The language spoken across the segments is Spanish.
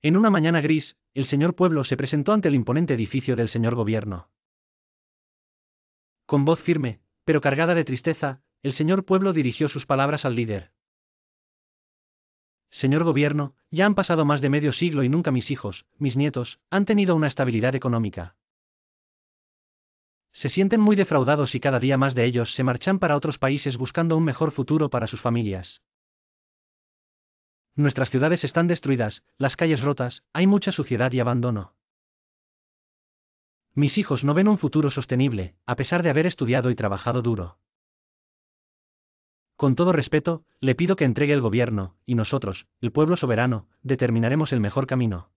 En una mañana gris, el señor Pueblo se presentó ante el imponente edificio del señor Gobierno. Con voz firme, pero cargada de tristeza, el señor Pueblo dirigió sus palabras al líder. Señor Gobierno, ya han pasado más de medio siglo y nunca mis hijos, mis nietos, han tenido una estabilidad económica. Se sienten muy defraudados y cada día más de ellos se marchan para otros países buscando un mejor futuro para sus familias. Nuestras ciudades están destruidas, las calles rotas, hay mucha suciedad y abandono. Mis hijos no ven un futuro sostenible, a pesar de haber estudiado y trabajado duro. Con todo respeto, le pido que entregue el gobierno, y nosotros, el pueblo soberano, determinaremos el mejor camino.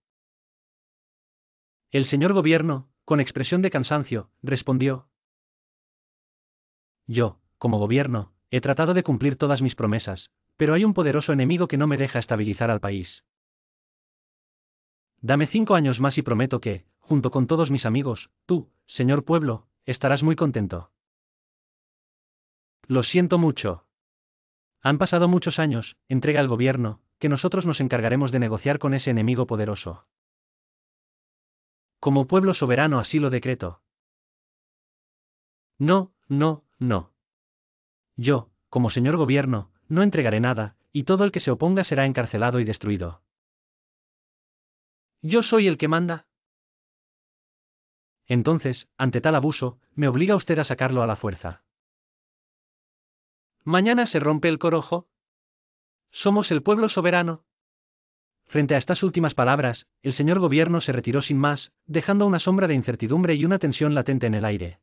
El señor gobierno, con expresión de cansancio, respondió. Yo, como gobierno, he tratado de cumplir todas mis promesas, pero hay un poderoso enemigo que no me deja estabilizar al país. Dame cinco años más y prometo que, junto con todos mis amigos, tú, señor pueblo, estarás muy contento. Lo siento mucho. Han pasado muchos años, entrega al gobierno, que nosotros nos encargaremos de negociar con ese enemigo poderoso. Como pueblo soberano así lo decreto. No, no, no. Yo, como señor gobierno, no entregaré nada, y todo el que se oponga será encarcelado y destruido. ¿Yo soy el que manda? Entonces, ante tal abuso, me obliga usted a sacarlo a la fuerza. ¿Mañana se rompe el corojo? ¿Somos el pueblo soberano? Frente a estas últimas palabras, el señor gobierno se retiró sin más, dejando una sombra de incertidumbre y una tensión latente en el aire.